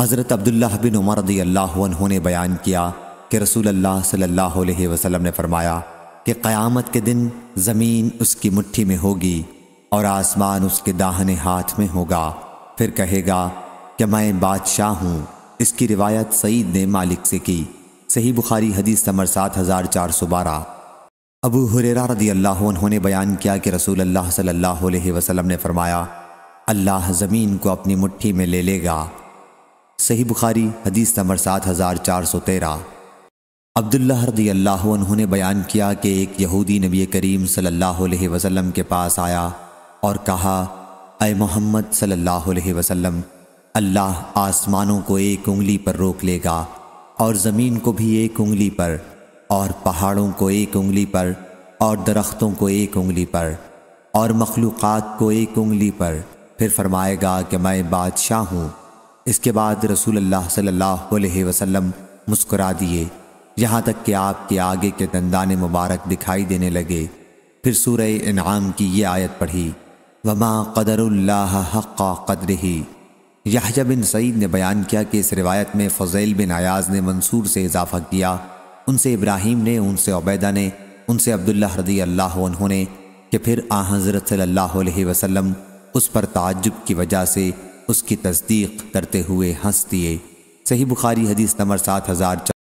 हज़रत अब्दुल्ला बिन उमर रदी अल्लाह ने बयान किया कि रसूल अल्लाह सल्लल्लाहु अलैहि वसल्लम ने फरमाया कि क़यामत के दिन ज़मीन उसकी मुट्ठी में होगी और आसमान उसके दाहने हाथ में होगा फिर कहेगा कि मैं बादशाह हूँ इसकी रिवायत सईद ने मालिक से की सही बुखारी हदीस नंबर सात हज़ार चार सौ बारह अबू हुरेरा रदी अल्लाह उन्होंने बयान किया कि रसूल अल्लाह सल्लल्लाहु अलैहि वसल्लम ने फरमाया अल्लाह ज़मीन को अपनी मुट्ठी में ले लेगा सही बुखारी हदीस नंबर सात हज़ार चार सौ तेरह अब्दुल्ला रदी अल्लाह उन्होंने बयान किया कि एक यहूदी नबी करीम सल्लल्लाहु अलैहि वसल्लम के पास आया और कहा अय मोहम्मद सल्लल्लाहु अलैहि वसल्लम अल्लाह आसमानों को एक उंगली पर रोक लेगा और ज़मीन को भी एक उंगली पर और पहाड़ों को एक उंगली पर और दरख्तों को एक उंगली पर और मखलूक़ात को एक उंगली पर फिर फरमाएगा कि मैं बादशाह हूँ इसके बाद रसूल अल्लाह सल्लल्लाहु अलैहि वसल्लम मुस्कुरा दिए यहाँ तक कि आपके आगे के दंदाने मुबारक दिखाई देने लगे फिर सूर इनाम की ये आयत पढ़ी वमा कदरुल्लाह हक़ कदर ही यहजा बिन सईद ने बयान किया कि इस रिवायत में फ़ज़ैल बिन अयाज ने मंसूर से इजाफ़ा किया उनसे इब्राहिम ने उनसे उबैदा ने उनसे अब्दुल्ला रदी अल्लाह उन्होंने कि फिर आ हज़रत सल्ला अलैहि उस पर ताजुब की वजह से उसकी तस्दीक करते हुए हंस दिए सही बुखारी हदीस नंबर सात हज़ार